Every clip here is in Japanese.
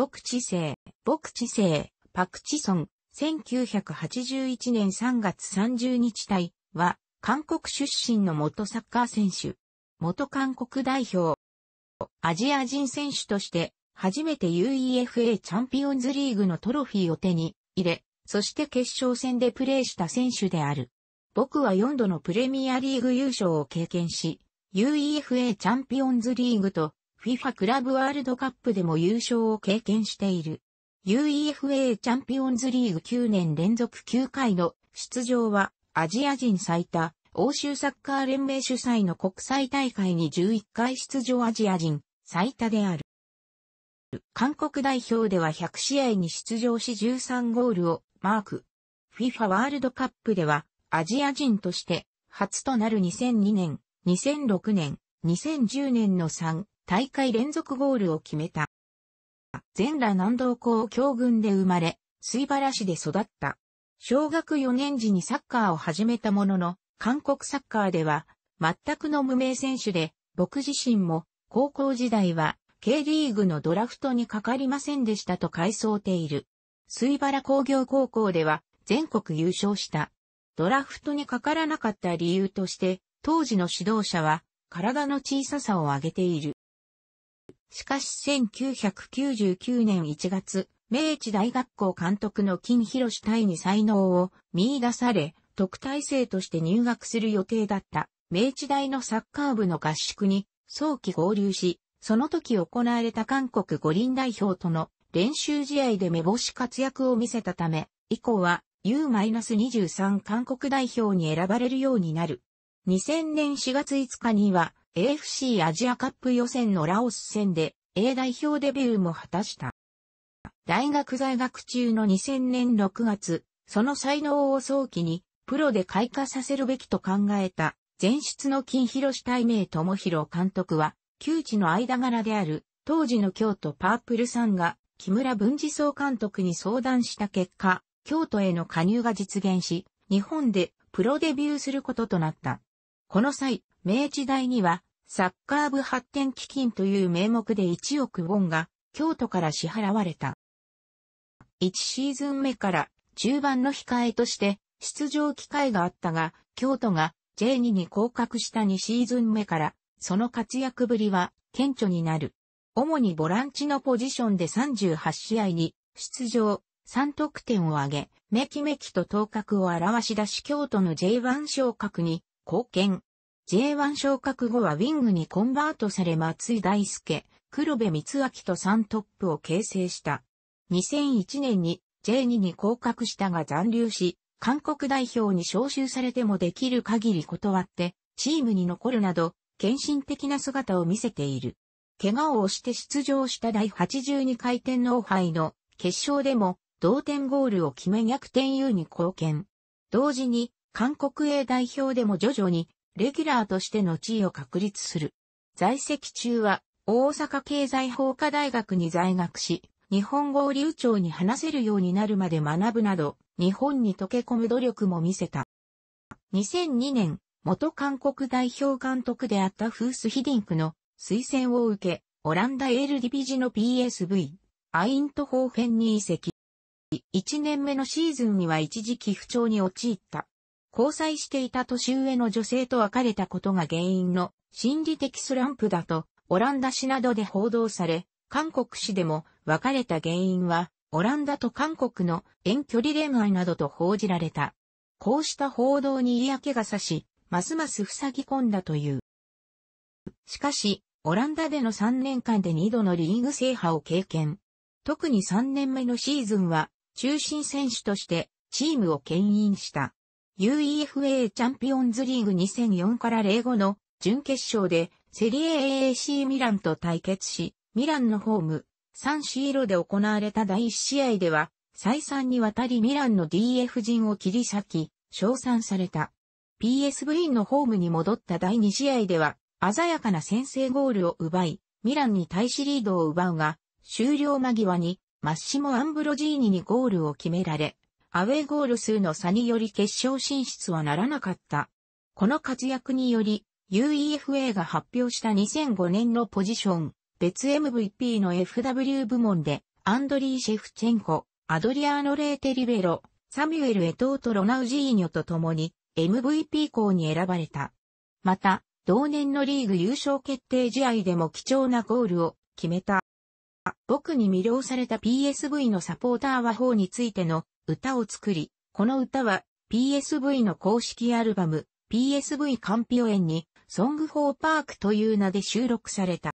牧知生、牧知生、パクチソン、1981年3月30日隊は、韓国出身の元サッカー選手、元韓国代表、アジア人選手として、初めて UEFA チャンピオンズリーグのトロフィーを手に入れ、そして決勝戦でプレーした選手である。僕は4度のプレミアリーグ優勝を経験し、UEFA チャンピオンズリーグと FIFA クラブワールドカップでも優勝を経験している。UEFA チャンピオンズリーグ9年連続9回の出場はアジア人最多、欧州サッカー連盟主催の国際大会に11回出場アジア人最多である。韓国代表では100試合に出場し13ゴールをマーク。FIFA ワールドカップではアジア人として初となる2002年、2006年、2010年の3大会連続ゴールを決めた。全裸南道高教軍で生まれ、水原市で育った。小学4年時にサッカーを始めたものの、韓国サッカーでは全くの無名選手で、僕自身も高校時代は K リーグのドラフトにかかりませんでしたと回想ている。水原工業高校では全国優勝した。ドラフトにかからなかった理由として、当時の指導者は体の小ささを挙げている。しかし1999年1月、明治大学校監督の金博主隊に才能を見出され、特待生として入学する予定だった明治大のサッカー部の合宿に早期合流し、その時行われた韓国五輪代表との練習試合で目星活躍を見せたため、以降は U-23 韓国代表に選ばれるようになる。2000年4月5日には AFC アジアカップ予選のラオス戦で A 代表デビューも果たした。大学在学中の2000年6月、その才能を早期にプロで開花させるべきと考えた前出の金広市大名智弘監督は、旧知の間柄である当時の京都パープルさんが木村文治総監督に相談した結果、京都への加入が実現し、日本でプロデビューすることとなった。この際、明治大には、サッカー部発展基金という名目で1億ウォンが、京都から支払われた。1シーズン目から中盤の控えとして出場機会があったが、京都が J2 に降格した2シーズン目から、その活躍ぶりは顕著になる。主にボランチのポジションで38試合に出場、3得点を挙げ、めきめきと頭角を表し出し京都の J1 昇格に貢献。J1 昇格後はウィングにコンバートされ松井大輔、黒部光明と3トップを形成した。2001年に J2 に降格したが残留し、韓国代表に招集されてもできる限り断って、チームに残るなど、献身的な姿を見せている。怪我をして出場した第82回天皇杯の決勝でも同点ゴールを決め逆転優に貢献。同時に韓国 A 代表でも徐々にレギュラーとしての地位を確立する。在籍中は大阪経済法科大学に在学し、日本語を流暢に話せるようになるまで学ぶなど、日本に溶け込む努力も見せた。2002年、元韓国代表監督であったフース・ヒディンクの推薦を受け、オランダエールディビジの PSV、アイントホーフェンに移籍。1年目のシーズンには一時期不調に陥った。交際していた年上の女性と別れたことが原因の心理的スランプだと、オランダ市などで報道され、韓国市でも別れた原因は、オランダと韓国の遠距離恋愛などと報じられた。こうした報道に嫌気がさし、ますます塞ぎ込んだという。しかし、オランダでの3年間で2度のリーグ制覇を経験。特に3年目のシーズンは、中心選手としてチームを牽引した。UEFA チャンピオンズリーグ2004から05の準決勝でセリエ AAC ミランと対決し、ミランのホーム、サンシーロで行われた第1試合では、再三にわたりミランの DF 陣を切り裂き、称賛された。PSV のホームに戻った第2試合では、鮮やかな先制ゴールを奪い、ミランに対しリードを奪うが、終了間際に、マッシモ・アンブロジーニにゴールを決められ、アウェーゴール数の差により決勝進出はならなかった。この活躍により、UEFA が発表した2005年のポジション、別 MVP の FW 部門で、アンドリー・シェフチェンコ、アドリアーノ・レーテ・リベロ、サミュエル・エトーとロナウジーニョと共に、MVP 校に選ばれた。また、同年のリーグ優勝決定試合でも貴重なゴールを決めた。僕に魅了された PSV のサポーターは法についての歌を作り、この歌は PSV の公式アルバム PSV カンピオエンにソングフォーパークという名で収録された。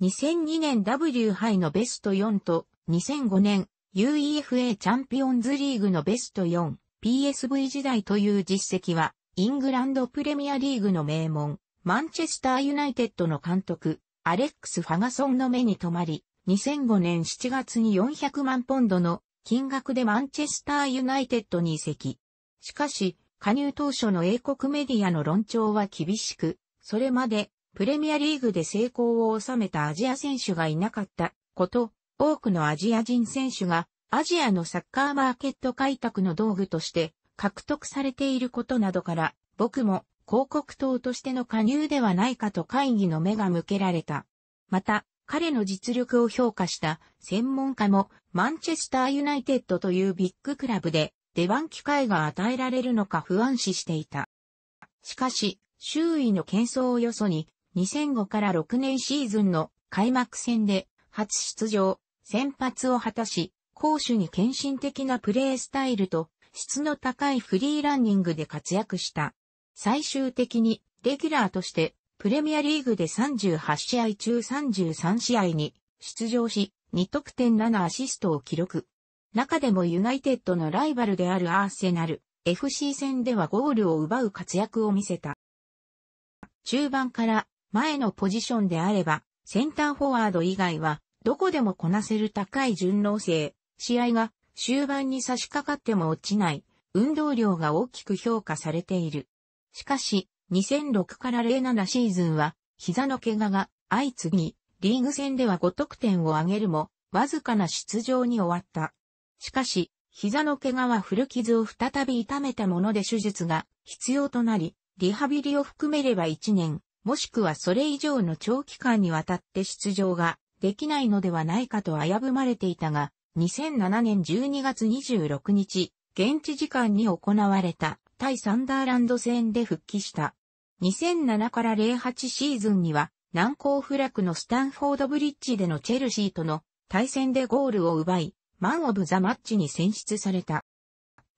2002年 W 杯のベスト4と2005年 UEFA チャンピオンズリーグのベスト4 PSV 時代という実績はイングランドプレミアリーグの名門マンチェスターユナイテッドの監督アレックス・ファガソンの目に留まり2005年7月に400万ポンドの金額でマンチェスターユナイテッドに移籍。しかし、加入当初の英国メディアの論調は厳しく、それまでプレミアリーグで成功を収めたアジア選手がいなかったこと、多くのアジア人選手がアジアのサッカーマーケット開拓の道具として獲得されていることなどから、僕も広告塔としての加入ではないかと会議の目が向けられた。また、彼の実力を評価した専門家もマンチェスターユナイテッドというビッグクラブで出番機会が与えられるのか不安視していた。しかし、周囲の喧騒をよそに2005から6年シーズンの開幕戦で初出場、先発を果たし、攻守に献身的なプレースタイルと質の高いフリーランニングで活躍した。最終的にレギュラーとしてプレミアリーグで38試合中33試合に出場し、2得点7アシストを記録。中でもユナイテッドのライバルであるアーセナル、FC 戦ではゴールを奪う活躍を見せた。中盤から前のポジションであれば、センターフォワード以外は、どこでもこなせる高い順応性、試合が終盤に差し掛かっても落ちない、運動量が大きく評価されている。しかし、2006から07シーズンは、膝の怪我が相次ぎ、リーグ戦では5得点を挙げるも、わずかな出場に終わった。しかし、膝の怪我は古傷を再び痛めたもので手術が必要となり、リハビリを含めれば1年、もしくはそれ以上の長期間にわたって出場ができないのではないかと危ぶまれていたが、2007年12月26日、現地時間に行われた対サンダーランド戦で復帰した。2007から08シーズンには難攻不落のスタンフォードブリッジでのチェルシーとの対戦でゴールを奪い、マンオブザマッチに選出された。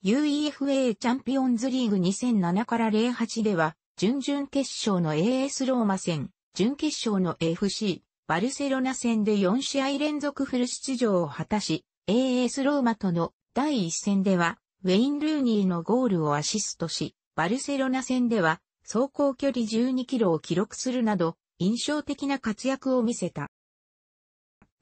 UEFA チャンピオンズリーグ2007から08では、準々決勝の AS ローマ戦、準決勝の FC、バルセロナ戦で4試合連続フル出場を果たし、AS ローマとの第1戦では、ウェイン・ルーニーのゴールをアシストし、バルセロナ戦では、走行距離12キロを記録するなど、印象的な活躍を見せた。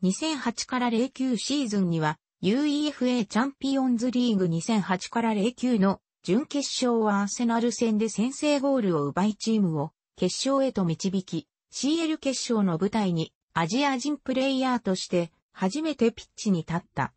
2008から09シーズンには、UEFA チャンピオンズリーグ2008から09の準決勝はアーセナル戦で先制ゴールを奪いチームを決勝へと導き、CL 決勝の舞台にアジア人プレイヤーとして初めてピッチに立った。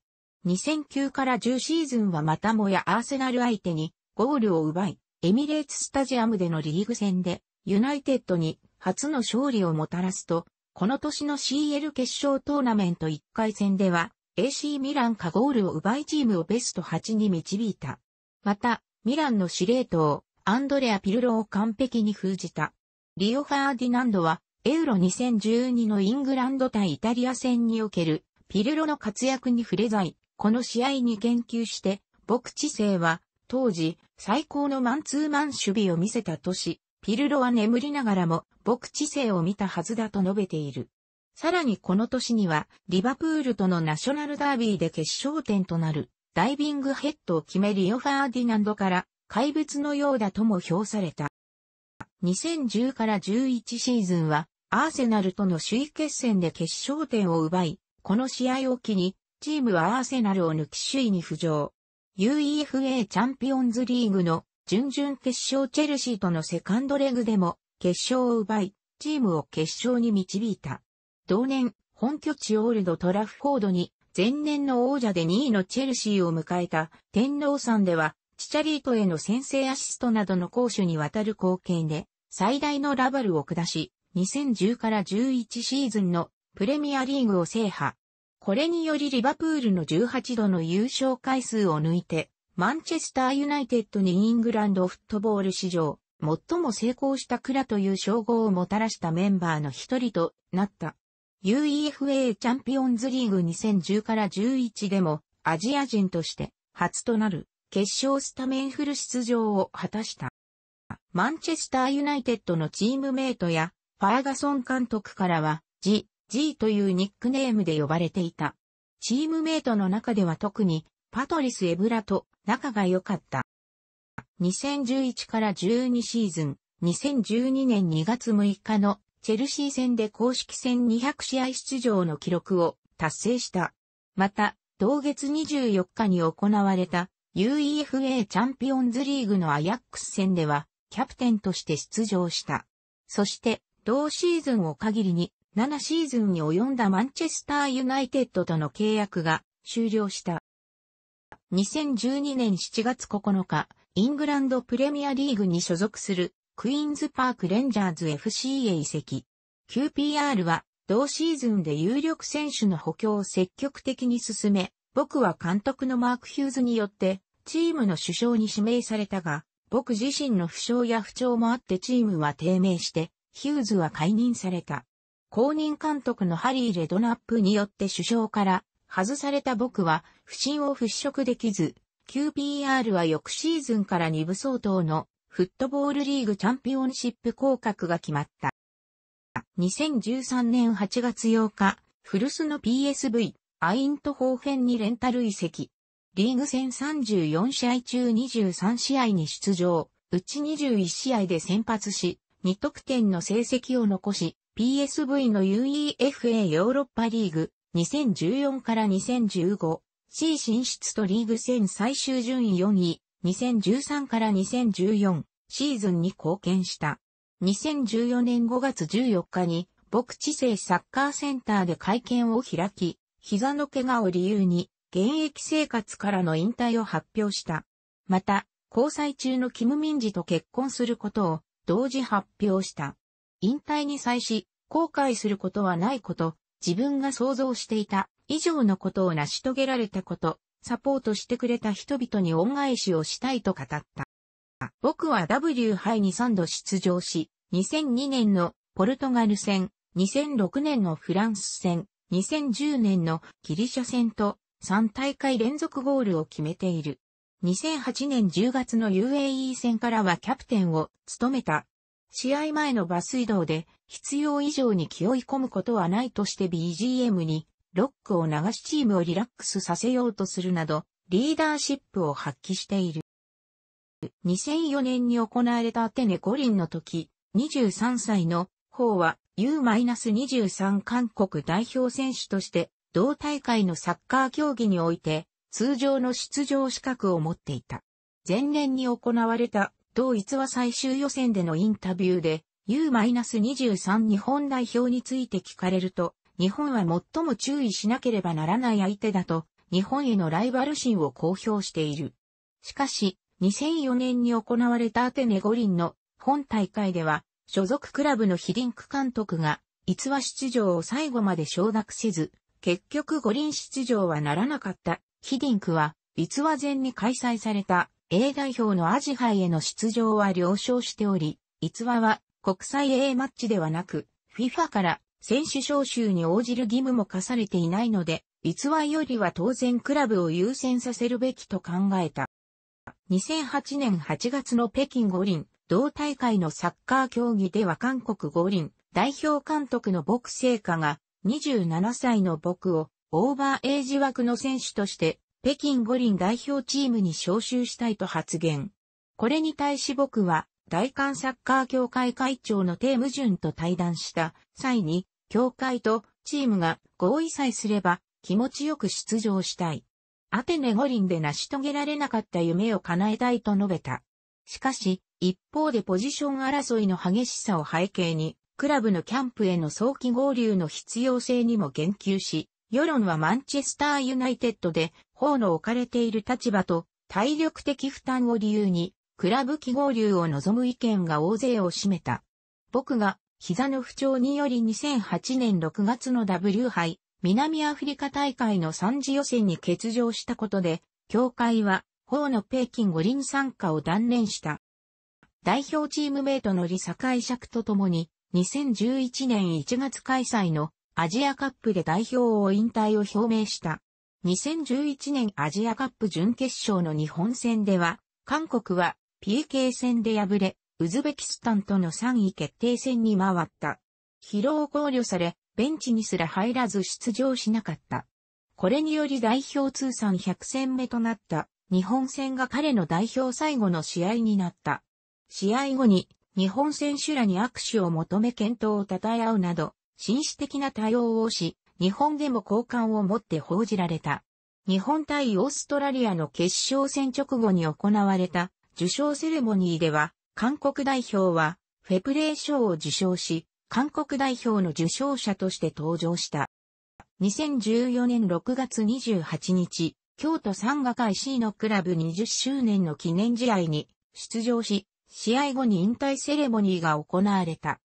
2009から10シーズンはまたもやアーセナル相手にゴールを奪い、エミレーツスタジアムでのリーグ戦で、ユナイテッドに初の勝利をもたらすと、この年の CL 決勝トーナメント1回戦では、AC ミランカゴールを奪いチームをベスト8に導いた。また、ミランの司令塔、アンドレア・ピルロを完璧に封じた。リオ・ファーディナンドは、エウロ2012のイングランド対イタリア戦における、ピルロの活躍に触れざい、この試合に言及して、牧知性は、当時、最高のマンツーマン守備を見せた年、ピルロは眠りながらも、牧知性を見たはずだと述べている。さらにこの年には、リバプールとのナショナルダービーで決勝点となる、ダイビングヘッドを決めリオ・ファーディナンドから、怪物のようだとも評された。2010から11シーズンは、アーセナルとの首位決戦で決勝点を奪い、この試合を機に、チームはアーセナルを抜き首位に浮上。UEFA チャンピオンズリーグの準々決勝チェルシーとのセカンドレグでも決勝を奪い、チームを決勝に導いた。同年、本拠地オールドトラフフォードに前年の王者で2位のチェルシーを迎えた天皇さんでは、チチャリートへの先制アシストなどの攻守にわたる貢献で、最大のラバルを下し、2010から11シーズンのプレミアリーグを制覇。これによりリバプールの18度の優勝回数を抜いて、マンチェスターユナイテッドにイングランドフットボール史上、最も成功したクラという称号をもたらしたメンバーの一人となった。UEFA チャンピオンズリーグ2010から11でもアジア人として初となる決勝スタメンフル出場を果たした。マンチェスターユナイテッドのチームメイトやファーガソン監督からは、ジ・ G というニックネームで呼ばれていた。チームメイトの中では特にパトリス・エブラと仲が良かった。2011から12シーズン、2012年2月6日のチェルシー戦で公式戦200試合出場の記録を達成した。また、同月24日に行われた UEFA チャンピオンズリーグのアヤックス戦ではキャプテンとして出場した。そして、同シーズンを限りに7シーズンに及んだマンチェスターユナイテッドとの契約が終了した。2012年7月9日、イングランドプレミアリーグに所属するクイーンズパークレンジャーズ FC へ移籍。QPR は同シーズンで有力選手の補強を積極的に進め、僕は監督のマーク・ヒューズによってチームの首相に指名されたが、僕自身の負傷や不調もあってチームは低迷して、ヒューズは解任された。公認監督のハリー・レドナップによって首相から外された僕は不信を払拭できず、QPR は翌シーズンから2部相当のフットボールリーグチャンピオンシップ降格が決まった。2013年8月8日、古巣の PSV、アイントホーフェンにレンタル移籍。リーグ戦34試合中23試合に出場、うち21試合で先発し、2得点の成績を残し、PSV の UEFA ヨーロッパリーグ2014から2015 C 進出とリーグ戦最終順位4位2013から2014シーズンに貢献した。2014年5月14日に牧地生サッカーセンターで会見を開き、膝の怪我を理由に現役生活からの引退を発表した。また、交際中のキム・ミンジと結婚することを同時発表した。引退に際し、後悔することはないこと、自分が想像していた以上のことを成し遂げられたこと、サポートしてくれた人々に恩返しをしたいと語った。僕は W 杯に3度出場し、2002年のポルトガル戦、2006年のフランス戦、2010年のギリシャ戦と3大会連続ゴールを決めている。2008年10月の UAE 戦からはキャプテンを務めた試合前のバス移動で必要以上に気負い込むことはないとして BGM にロックを流しチームをリラックスさせようとするなどリーダーシップを発揮している。2004年に行われたアテネ五輪の時、23歳の方は U-23 韓国代表選手として同大会のサッカー競技において通常の出場資格を持っていた。前年に行われた同一は最終予選でのインタビューで、U-23 日本代表について聞かれると、日本は最も注意しなければならない相手だと、日本へのライバル心を公表している。しかし、2004年に行われたアテネ五輪の本大会では、所属クラブのヒリンク監督が、逸話出場を最後まで承諾せず、結局五輪出場はならなかった。ヒディンクは、逸話前に開催された A 代表のアジハイへの出場は了承しており、逸話は国際 A マッチではなく、FIFA から選手招集に応じる義務も課されていないので、逸話よりは当然クラブを優先させるべきと考えた。2008年8月の北京五輪、同大会のサッカー競技では韓国五輪、代表監督の牧聖華が27歳の僕をオーバーエイジ枠の選手として北京五輪代表チームに招集したいと発言。これに対し僕は、大韓サッカー協会会長のテームジュンと対談した際に、協会とチームが合意さえすれば気持ちよく出場したい。アテネ五輪で成し遂げられなかった夢を叶えたいと述べた。しかし、一方でポジション争いの激しさを背景に、クラブのキャンプへの早期合流の必要性にも言及し、世論はマンチェスターユナイテッドで方の置かれている立場と体力的負担を理由に、クラブ記号流を望む意見が大勢を占めた。僕が膝の不調により2008年6月の W 杯南アフリカ大会の3次予選に欠場したことで、協会は、方の北京五輪参加を断念した。代表チームメイトの李堺釈と共に、2011年1月開催のアジアカップで代表を引退を表明した。2011年アジアカップ準決勝の日本戦では、韓国は PK 戦で敗れ、ウズベキスタンとの3位決定戦に回った。疲労考慮され、ベンチにすら入らず出場しなかった。これにより代表通算100戦目となった日本戦が彼の代表最後の試合になった。試合後に日本選手らに握手を求め健闘を称え合うなど、紳士的な対応をし、日本でも好感を持って報じられた。日本対オーストラリアの決勝戦直後に行われた受賞セレモニーでは、韓国代表はフェプレー賞を受賞し、韓国代表の受賞者として登場した。2014年6月28日、京都産学 IC のクラブ20周年の記念試合に出場し、試合後に引退セレモニーが行われた。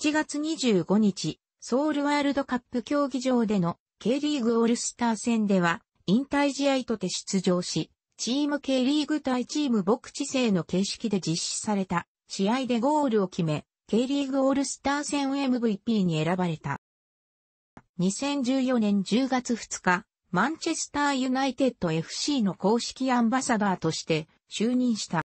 7月25日、ソウルワールドカップ競技場での K リーグオールスター戦では引退試合とて出場し、チーム K リーグ対チーム牧地制の形式で実施された試合でゴールを決め、K リーグオールスター戦 MVP に選ばれた。2014年10月2日、マンチェスターユナイテッド FC の公式アンバサダーとして就任した。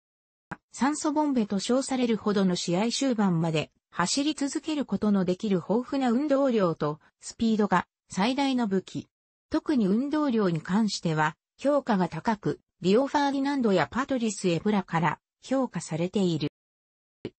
酸素ボンベと称されるほどの試合終盤まで走り続けることのできる豊富な運動量とスピードが最大の武器。特に運動量に関しては評価が高く、リオ・ファーディナンドやパトリス・エブラから評価されている。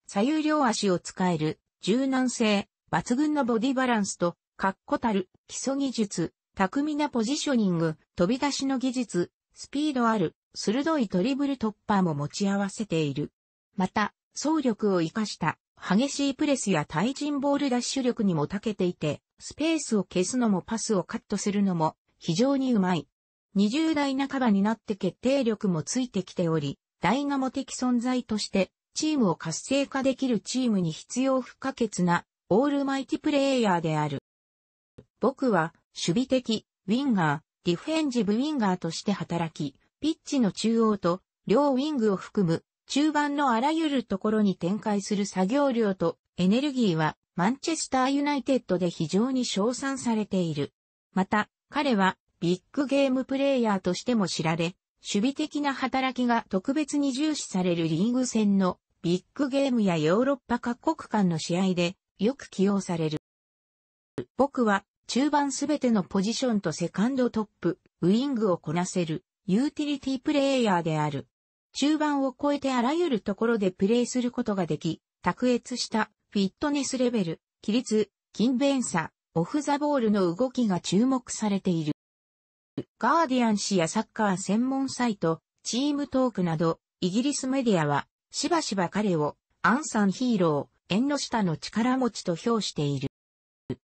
左右両足を使える柔軟性、抜群のボディバランスと、確固たる基礎技術、巧みなポジショニング、飛び出しの技術、スピードある、鋭いトリブル突破も持ち合わせている。また、走力を活かした激しいプレスや対人ボールダッシュ力にも長けていて、スペースを消すのもパスをカットするのも非常にうまい。20代半ばになって決定力もついてきており、大ガモ的存在としてチームを活性化できるチームに必要不可欠なオールマイティプレイヤーである。僕は守備的、ウィンガー、ディフェンジブウィンガーとして働き、ピッチの中央と両ウィングを含む中盤のあらゆるところに展開する作業量とエネルギーはマンチェスターユナイテッドで非常に称賛されている。また、彼はビッグゲームプレイヤーとしても知られ、守備的な働きが特別に重視されるリーグ戦のビッグゲームやヨーロッパ各国間の試合でよく起用される。僕は中盤すべてのポジションとセカンドトップ、ウィングをこなせるユーティリティプレイヤーである。中盤を超えてあらゆるところでプレーすることができ、卓越したフィットネスレベル、規律、勤勉さ、オフザボールの動きが注目されている。ガーディアン氏やサッカー専門サイト、チームトークなど、イギリスメディアは、しばしば彼を、アンサンヒーロー、縁の下の力持ちと評している。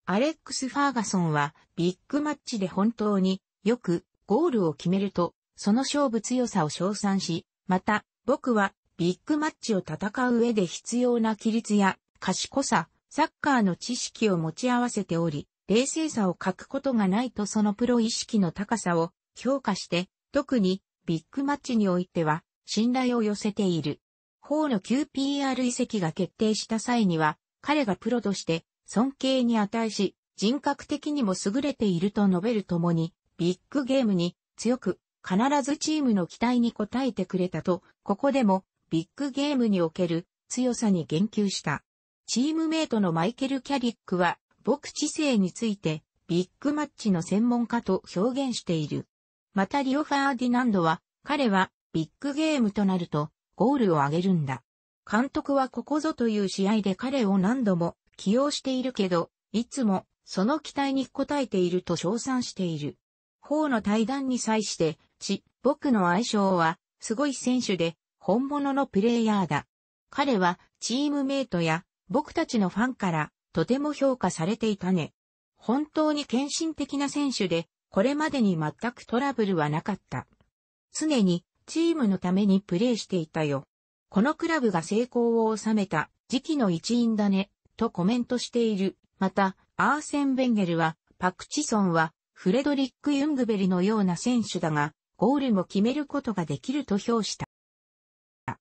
アレックス・ファーガソンは、ビッグマッチで本当によくゴールを決めると、その勝負強さを称賛し、また、僕はビッグマッチを戦う上で必要な規律や賢さ、サッカーの知識を持ち合わせており、冷静さを欠くことがないとそのプロ意識の高さを評価して、特にビッグマッチにおいては信頼を寄せている。方の QPR 遺跡が決定した際には、彼がプロとして尊敬に値し、人格的にも優れていると述べるともに、ビッグゲームに強く必ずチームの期待に応えてくれたと、ここでもビッグゲームにおける強さに言及した。チームメイトのマイケル・キャリックは、僕知性について、ビッグマッチの専門家と表現している。またリオ・ファーディナンドは、彼はビッグゲームとなるとゴールを挙げるんだ。監督はここぞという試合で彼を何度も起用しているけど、いつもその期待に応えていると称賛している。方の対談に際してち、僕の愛称は、すごい選手で、本物のプレイヤーだ。彼は、チームメイトや、僕たちのファンから、とても評価されていたね。本当に献身的な選手で、これまでに全くトラブルはなかった。常に、チームのためにプレーしていたよ。このクラブが成功を収めた、時期の一員だね、とコメントしている。また、アーセン・ベンゲルは、パクチソンは、フレドリック・ユングベリのような選手だが、ゴールも決めることができると評した。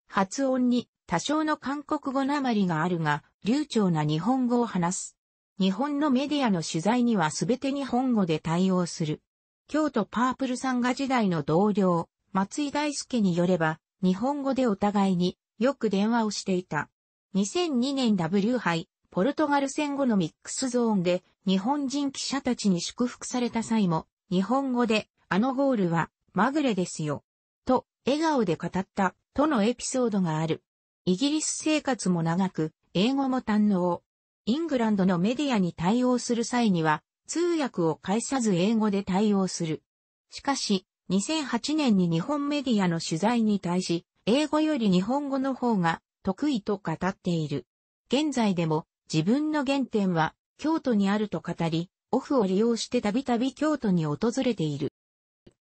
発音に多少の韓国語なまりがあるが、流暢な日本語を話す。日本のメディアの取材には全て日本語で対応する。京都パープルサンガ時代の同僚、松井大輔によれば、日本語でお互いによく電話をしていた。2002年 W 杯、ポルトガル戦後のミックスゾーンで、日本人記者たちに祝福された際も、日本語で、あのゴールはまぐれですよ。と、笑顔で語った、とのエピソードがある。イギリス生活も長く、英語も堪能。イングランドのメディアに対応する際には、通訳を介さず英語で対応する。しかし、2008年に日本メディアの取材に対し、英語より日本語の方が得意と語っている。現在でも自分の原点は京都にあると語り、オフを利用してたびたび京都に訪れている。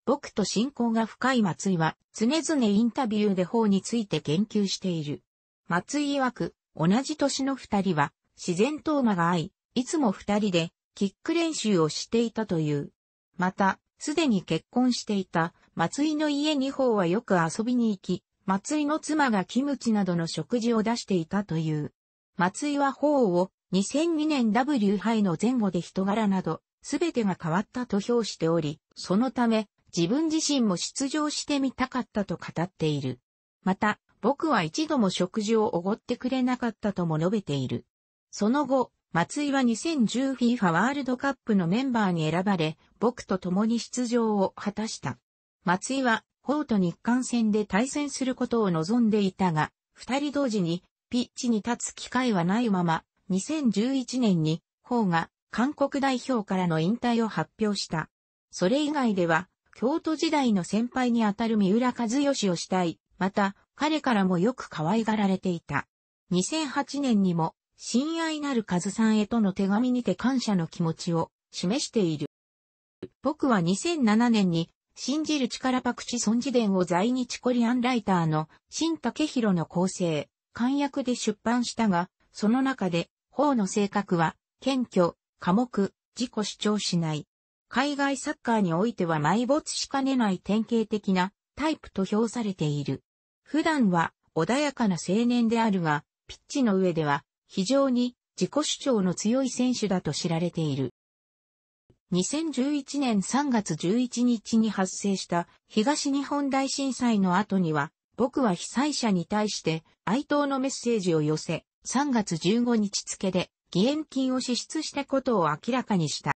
僕と親交が深い松井は常々インタビューで法について言及している。松井曰く、同じ年の二人は自然と馬が合い、いつも二人でキック練習をしていたという。また、すでに結婚していた松井の家に法はよく遊びに行き、松井の妻がキムチなどの食事を出していたという。松井は法を2002年 W 杯の前後で人柄など、すべてが変わったと評しており、そのため、自分自身も出場してみたかったと語っている。また、僕は一度も食事をおごってくれなかったとも述べている。その後、松井は 2010FIFA ワールドカップのメンバーに選ばれ、僕と共に出場を果たした。松井は、ホーと日韓戦で対戦することを望んでいたが、二人同時にピッチに立つ機会はないまま、2011年に、ホーが韓国代表からの引退を発表した。それ以外では、京都時代の先輩にあたる三浦和義をしたい。また、彼からもよく可愛がられていた。2008年にも、親愛なる和さんへとの手紙にて感謝の気持ちを示している。僕は2007年に、信じる力パクチソン伝を在日コリアンライターの新竹宏の構成、寛訳で出版したが、その中で、法の性格は、謙虚、寡黙、自己主張しない、海外サッカーにおいては埋没しかねない典型的なタイプと評されている。普段は穏やかな青年であるが、ピッチの上では非常に自己主張の強い選手だと知られている。2011年3月11日に発生した東日本大震災の後には、僕は被災者に対して哀悼のメッセージを寄せ、3月15日付で義援金を支出したことを明らかにした。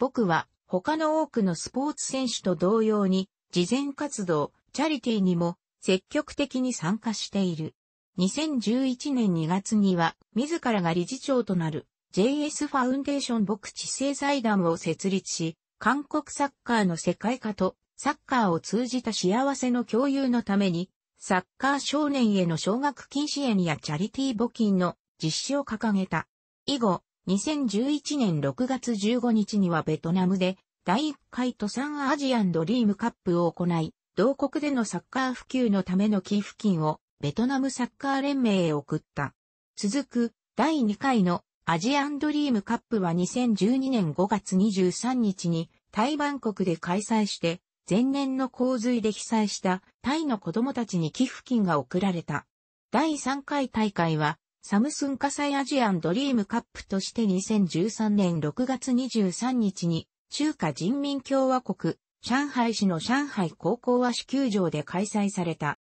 僕は他の多くのスポーツ選手と同様に、事前活動、チャリティーにも積極的に参加している。2011年2月には、自らが理事長となる JS ファウンデーション牧地政財団を設立し、韓国サッカーの世界化とサッカーを通じた幸せの共有のために、サッカー少年への奨学金支援やチャリティー募金の実施を掲げた。以後、2011年6月15日にはベトナムで第1回都産アジアンドリームカップを行い、同国でのサッカー普及のための寄付金をベトナムサッカー連盟へ送った。続く第2回のアジアンドリームカップは2012年5月23日に台湾国で開催して、前年の洪水で被災したタイの子供たちに寄付金が贈られた。第3回大会はサムスン火災アジアンドリームカップとして2013年6月23日に中華人民共和国上海市の上海高校和市球場で開催された。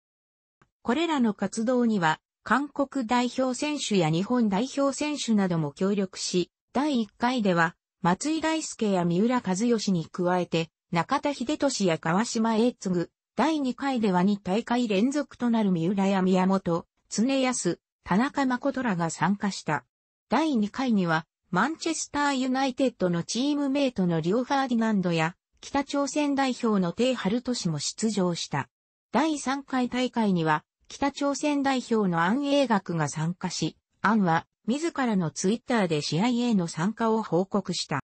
これらの活動には韓国代表選手や日本代表選手なども協力し、第1回では松井大輔や三浦和義に加えて中田秀俊や川島英次、第2回では2大会連続となる三浦や宮本、常安、田中誠らが参加した。第2回には、マンチェスターユナイテッドのチームメイトのリオ・ファーディナンドや、北朝鮮代表のテイ・ハルト氏も出場した。第3回大会には、北朝鮮代表のアン・エイガクが参加し、アンは自らのツイッターで試合への参加を報告した。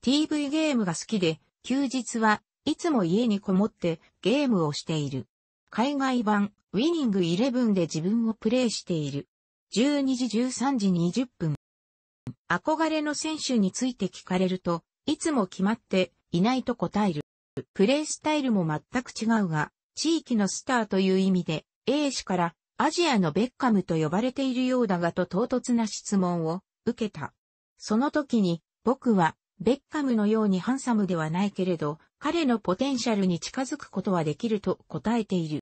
TV ゲームが好きで、休日はいつも家にこもってゲームをしている。海外版、ウィニングイレブンで自分をプレイしている。12時13時20分。憧れの選手について聞かれると、いつも決まっていないと答える。プレイスタイルも全く違うが、地域のスターという意味で、A 氏からアジアのベッカムと呼ばれているようだがと唐突な質問を受けた。その時に、僕はベッカムのようにハンサムではないけれど、彼のポテンシャルに近づくことはできると答えている。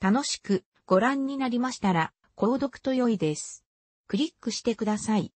楽しくご覧になりましたら、購読と良いです。クリックしてください。